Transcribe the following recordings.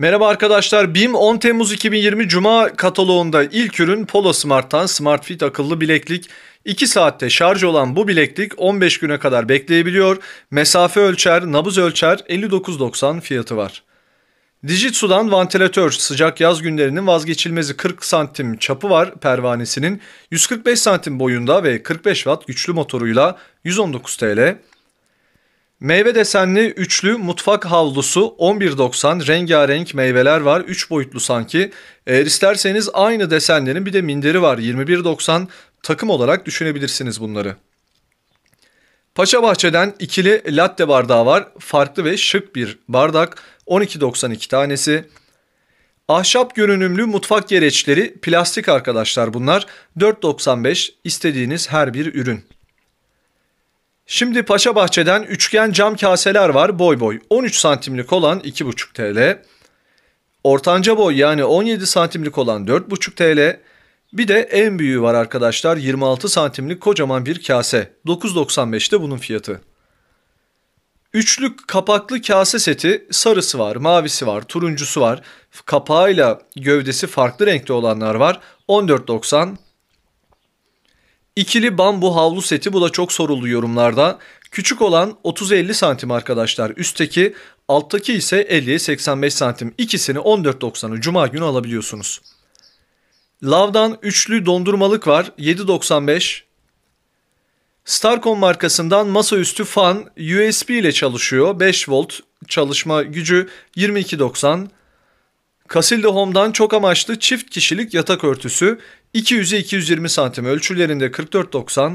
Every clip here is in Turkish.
Merhaba arkadaşlar. Bim 10 Temmuz 2020 Cuma kataloğunda ilk ürün Polo Smart'tan SmartFit akıllı bileklik. 2 saatte şarj olan bu bileklik 15 güne kadar bekleyebiliyor. Mesafe ölçer, nabız ölçer 59.90 fiyatı var. Dijitsu'dan vantilatör sıcak yaz günlerinin vazgeçilmezi 40 santim çapı var pervanesinin 145 santim boyunda ve 45 watt güçlü motoruyla 119 TL. Meyve desenli üçlü mutfak havlusu 11.90 rengarenk meyveler var 3 boyutlu sanki. Eğer isterseniz aynı desenlerin bir de minderi var 21.90 takım olarak düşünebilirsiniz bunları. Paşa Bahçe'den ikili latte bardağı var. Farklı ve şık bir bardak. 12.92 tanesi. Ahşap görünümlü mutfak gereçleri plastik arkadaşlar bunlar. 4.95 istediğiniz her bir ürün. Şimdi Paşa Bahçe'den üçgen cam kaseler var boy boy. 13 santimlik olan 2,5 TL. Ortanca boy yani 17 santimlik olan 4,5 TL. Bir de en büyüğü var arkadaşlar 26 santimlik kocaman bir kase. 9.95'te bunun fiyatı. Üçlük kapaklı kase seti sarısı var, mavisi var, turuncusu var. Kapağıyla gövdesi farklı renkte olanlar var. 14.90 İkili bambu havlu seti bu da çok soruldu yorumlarda. Küçük olan 30-50 santim arkadaşlar üstteki alttaki ise 50-85 santim ikisini 14.90'ı cuma günü alabiliyorsunuz. Lavdan üçlü dondurmalık var 7.95. Starcom markasından masaüstü fan USB ile çalışıyor 5 volt çalışma gücü 22.90. Casilda Home'dan çok amaçlı çift kişilik yatak örtüsü 200'e 220 santim ölçülerinde 44.90.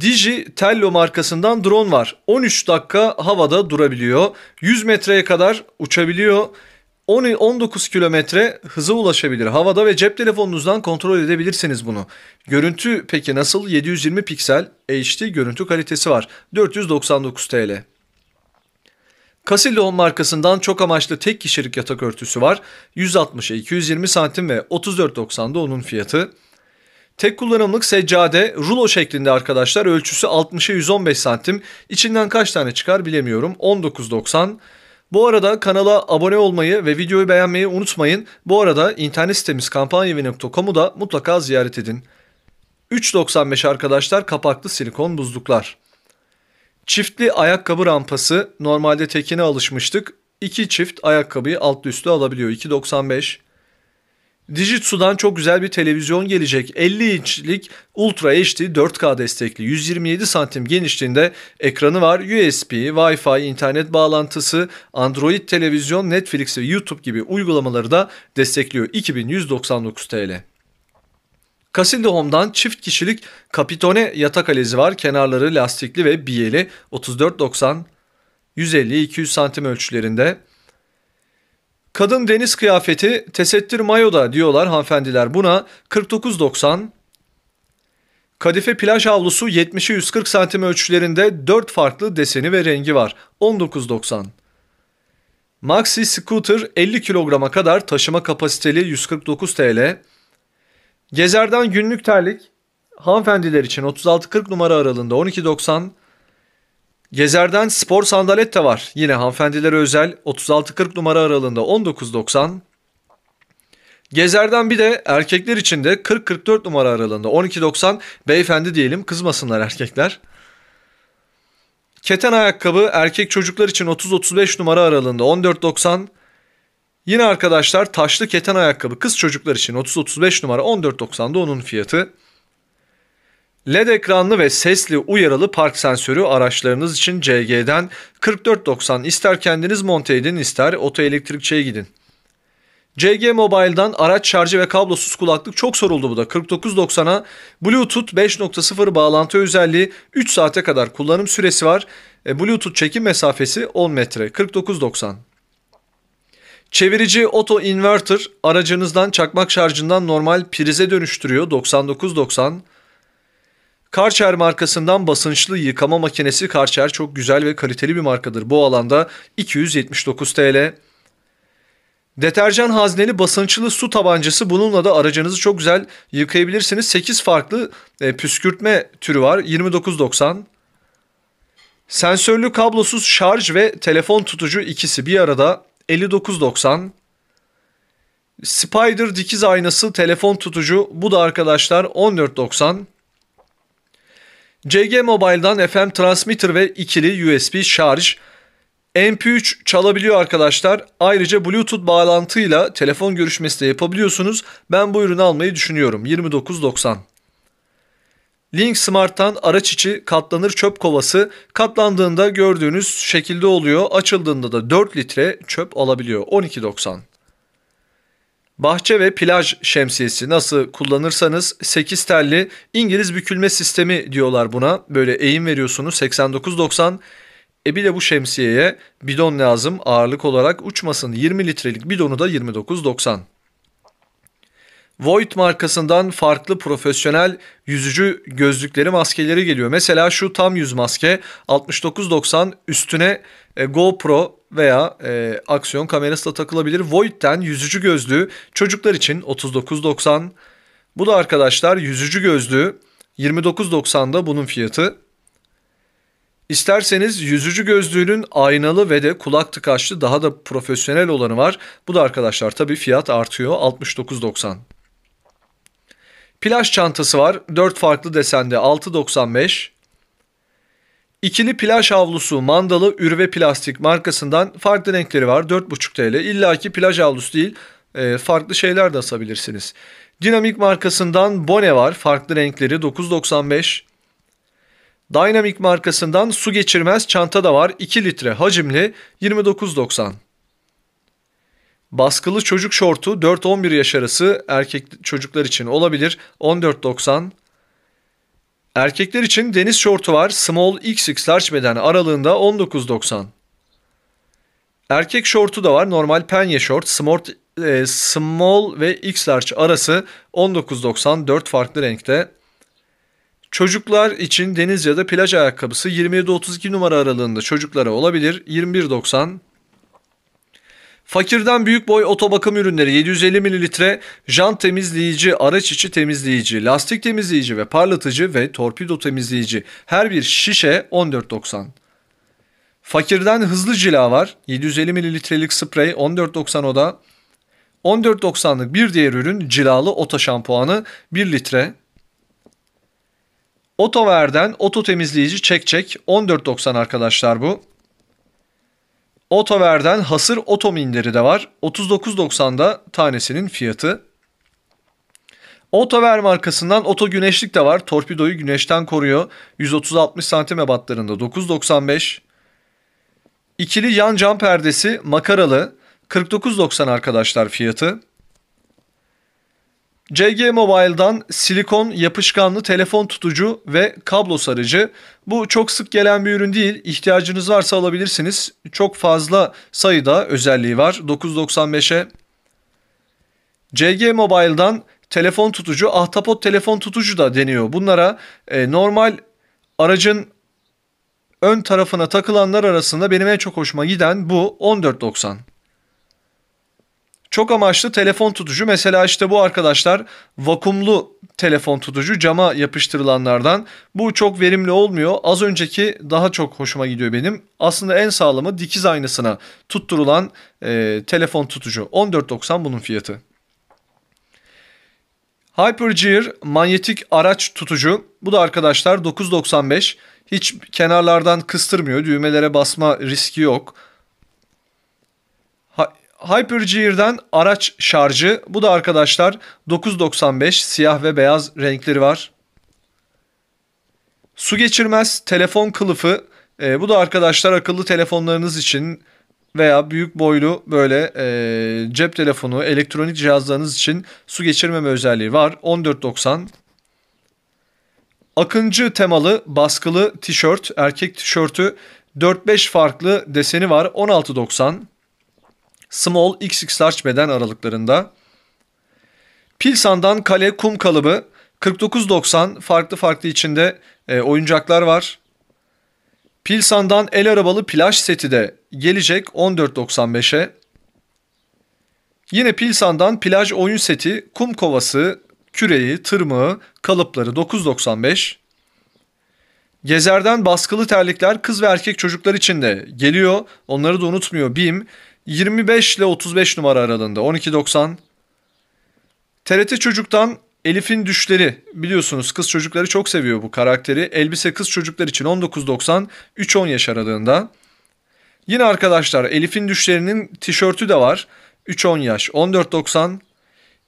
Digi Tello markasından drone var. 13 dakika havada durabiliyor. 100 metreye kadar uçabiliyor. 10, 19 kilometre hıza ulaşabilir havada ve cep telefonunuzdan kontrol edebilirsiniz bunu. Görüntü peki nasıl? 720 piksel HD görüntü kalitesi var. 499 TL. Casillon markasından çok amaçlı tek kişilik yatak örtüsü var. 160'a 220 santim ve 34.90'da onun fiyatı. Tek kullanımlık seccade rulo şeklinde arkadaşlar ölçüsü 60'a 115 santim. İçinden kaç tane çıkar bilemiyorum. 19.90. Bu arada kanala abone olmayı ve videoyu beğenmeyi unutmayın. Bu arada internet sitemiz kampanyevi.com'u da mutlaka ziyaret edin. 3.95 arkadaşlar kapaklı silikon buzluklar. Çiftli ayakkabı rampası normalde tekine alışmıştık. İki çift ayakkabıyı alt üstü alabiliyor. 2.95. Dijitsu'dan çok güzel bir televizyon gelecek. 50 inçlik Ultra HD 4K destekli 127 santim genişliğinde ekranı var. USB, Wi-Fi, internet bağlantısı, Android televizyon, Netflix ve YouTube gibi uygulamaları da destekliyor. 2199 TL. Casilda Home'dan çift kişilik Capitone yatak alezi var. Kenarları lastikli ve biyeli. 34.90 150-200 santim ölçülerinde. Kadın deniz kıyafeti tesettür mayoda diyorlar hanımefendiler buna 49.90. Kadife plaj havlusu 70'e 140 santim ölçülerinde 4 farklı deseni ve rengi var 19.90. Maxi Scooter 50 kilograma kadar taşıma kapasiteli 149 TL. Gezer'den günlük terlik hanımefendiler için 36-40 numara aralığında 12.90. Gezer'den spor sandalet de var. Yine hanımefendilere özel 36-40 numara aralığında 19.90. Gezer'den bir de erkekler için de 40-44 numara aralığında 12.90 beyefendi diyelim kızmasınlar erkekler. Keten ayakkabı erkek çocuklar için 30-35 numara aralığında 14.90. Yine arkadaşlar taşlı keten ayakkabı kız çocuklar için 30-35 numara 14.90'da onun fiyatı. LED ekranlı ve sesli uyarılı park sensörü araçlarınız için CG'den 44.90 ister kendiniz monte edin ister otoelektrikçiye gidin. CG Mobile'dan araç şarjı ve kablosuz kulaklık çok soruldu bu da. 49.90'a Bluetooth 5.0 bağlantı özelliği 3 saate kadar kullanım süresi var. E, Bluetooth çekim mesafesi 10 metre. 49.90. Çevirici Auto Inverter aracınızdan çakmak şarjından normal prize dönüştürüyor 99.90. Karcher markasından basınçlı yıkama makinesi Karcher çok güzel ve kaliteli bir markadır. Bu alanda 279 TL. Deterjan hazneli basınçlı su tabancası bununla da aracınızı çok güzel yıkayabilirsiniz. 8 farklı e, püskürtme türü var 29.90. Sensörlü kablosuz şarj ve telefon tutucu ikisi bir arada 59.90 Spider dikiz aynası telefon tutucu bu da arkadaşlar 14.90 CG Mobile'dan FM transmitter ve ikili USB şarj MP3 çalabiliyor arkadaşlar. Ayrıca Bluetooth bağlantıyla telefon görüşmesi de yapabiliyorsunuz. Ben bu ürünü almayı düşünüyorum. 29.90 Link Smart'tan araç içi katlanır çöp kovası katlandığında gördüğünüz şekilde oluyor. Açıldığında da 4 litre çöp alabiliyor. 12.90. Bahçe ve plaj şemsiyesi nasıl kullanırsanız 8 telli İngiliz bükülme sistemi diyorlar buna. Böyle eğim veriyorsunuz 89.90. E bir de bu şemsiyeye bidon lazım ağırlık olarak uçmasın 20 litrelik bidonu da 29.90. Void markasından farklı profesyonel yüzücü gözlükleri maskeleri geliyor. Mesela şu tam yüz maske 69.90 üstüne e, GoPro veya e, aksiyon kamerası da takılabilir. Void'den yüzücü gözlüğü çocuklar için 39.90. Bu da arkadaşlar yüzücü gözlüğü 29.90'da bunun fiyatı. İsterseniz yüzücü gözlüğünün aynalı ve de kulak tıkaçlı daha da profesyonel olanı var. Bu da arkadaşlar tabii fiyat artıyor 69.90. Plaj çantası var. 4 farklı desende 6.95. İkili plaj havlusu mandalı ürve plastik markasından farklı renkleri var. 4.5 TL. İlla ki plaj havlusu değil e, farklı şeyler de asabilirsiniz. Dinamik markasından Bone var. Farklı renkleri 9.95. Dynamic markasından su geçirmez çanta da var. 2 litre hacimli 29.90. Baskılı çocuk şortu 4-11 yaş arası erkek çocuklar için olabilir. 14.90 Erkekler için deniz şortu var. Small XX large beden aralığında 19.90. Erkek şortu da var. Normal penye şort. Smart, e, small ve X large arası 19.90 4 farklı renkte. Çocuklar için deniz ya da plaj ayakkabısı 27-32 numara aralığında çocuklara olabilir. 21.90 Fakirden büyük boy oto bakım ürünleri 750 mililitre, jant temizleyici, araç içi temizleyici, lastik temizleyici ve parlatıcı ve torpido temizleyici. Her bir şişe 14.90. Fakirden hızlı cila var. 750 mililitrelik sprey 14.90 o da. 14.90'lık bir diğer ürün cilalı oto şampuanı 1 litre. Otover'den oto temizleyici çek çek 14.90 arkadaşlar bu. Otover'den hasır otom indiri de var. 39.90'da tanesinin fiyatı. Otover markasından oto güneşlik de var. Torpidoyu güneşten koruyor. 130-60 santim ebatlarında 9.95. İkili yan cam perdesi makaralı. 49.90 arkadaşlar fiyatı. CG Mobile'dan silikon yapışkanlı telefon tutucu ve kablo sarıcı. Bu çok sık gelen bir ürün değil. İhtiyacınız varsa alabilirsiniz. Çok fazla sayıda özelliği var. 9.95'e. CG Mobile'dan telefon tutucu, ahtapot telefon tutucu da deniyor. Bunlara e, normal aracın ön tarafına takılanlar arasında benim en çok hoşuma giden bu 14.90. Çok amaçlı telefon tutucu mesela işte bu arkadaşlar vakumlu telefon tutucu cama yapıştırılanlardan. Bu çok verimli olmuyor. Az önceki daha çok hoşuma gidiyor benim. Aslında en sağlamı dikiz aynasına tutturulan e, telefon tutucu. 14.90 bunun fiyatı. Hypergear manyetik araç tutucu. Bu da arkadaşlar 9.95. Hiç kenarlardan kıstırmıyor. Düğmelere basma riski yok. Hypergear'den araç şarjı. Bu da arkadaşlar 995 siyah ve beyaz renkleri var. Su geçirmez telefon kılıfı. E, bu da arkadaşlar akıllı telefonlarınız için veya büyük boylu böyle e, cep telefonu, elektronik cihazlarınız için su geçirmeme özelliği var. 14.90. Akıncı temalı baskılı tişört, erkek tişörtü 4-5 farklı deseni var. 16.90 small XX large beden aralıklarında. Pilsan'dan kale kum kalıbı 49.90 farklı farklı içinde e, oyuncaklar var. Pilsan'dan el arabalı plaj seti de gelecek 14.95'e. Yine Pilsan'dan plaj oyun seti, kum kovası, küreği, tırmığı, kalıpları 9.95. Gezer'den baskılı terlikler kız ve erkek çocuklar için de geliyor. Onları da unutmuyor BİM. 25 ile 35 numara aralığında 12.90. TRT Çocuk'tan Elif'in Düşleri biliyorsunuz kız çocukları çok seviyor bu karakteri. Elbise kız çocuklar için 19.90 3-10 yaş aralığında. Yine arkadaşlar Elif'in Düşleri'nin tişörtü de var. 3-10 yaş 14.90.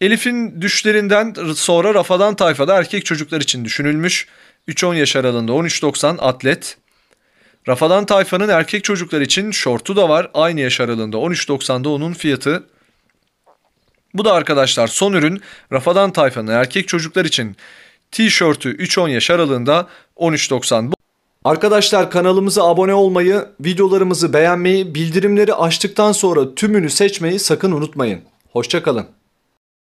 Elif'in düşlerinden sonra Rafadan Tayfa'da erkek çocuklar için düşünülmüş. 3-10 yaş aralığında 13.90 atlet. Rafadan Tayfa'nın erkek çocuklar için şortu da var. Aynı yaş aralığında 13.90'da onun fiyatı. Bu da arkadaşlar son ürün Rafadan Tayfa'nın erkek çocuklar için tişörtü 3-10 yaş aralığında 13.90. Arkadaşlar kanalımıza abone olmayı, videolarımızı beğenmeyi, bildirimleri açtıktan sonra tümünü seçmeyi sakın unutmayın. Hoşçakalın.